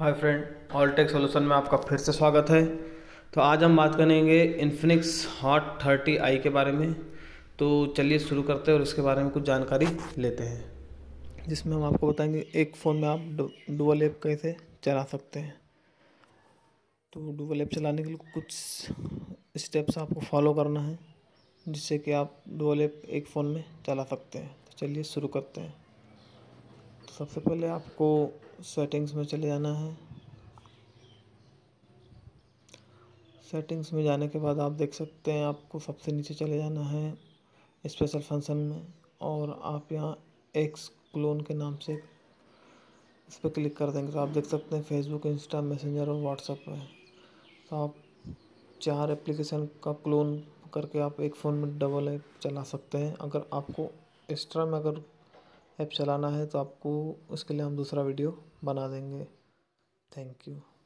हाय friend all tech solution में आपका फिर से स्वागत है तो आज हम बात करेंगे इन्फिनिक्स हॉट थर्टी आई के बारे में तो चलिए शुरू करते हैं और इसके बारे में कुछ जानकारी लेते हैं जिसमें हम आपको बताएंगे एक फ़ोन में आप डुअल ऐप कैसे चला सकते हैं तो डुअल ऐप चलाने के लिए कुछ स्टेप्स आपको फॉलो करना है जिससे कि आप डुअल ऐप एक फ़ोन में चला सकते हैं तो चलिए शुरू करते हैं सबसे पहले आपको सेटिंग्स में चले जाना है सेटिंग्स में जाने के बाद आप देख सकते हैं आपको सबसे नीचे चले जाना है स्पेशल फंक्शन में और आप यहाँ एक्स क्लोन के नाम से इस पर क्लिक कर देंगे तो आप देख सकते हैं फेसबुक इंस्टा मैसेंजर और व्हाट्सएप है तो आप चार एप्लीकेशन का क्लोन करके आप एक फ़ोन में डबल ऐप चला सकते हैं अगर आपको एक्स्ट्रा में अगर ऐप चलाना है तो आपको उसके लिए हम दूसरा वीडियो बना देंगे थैंक यू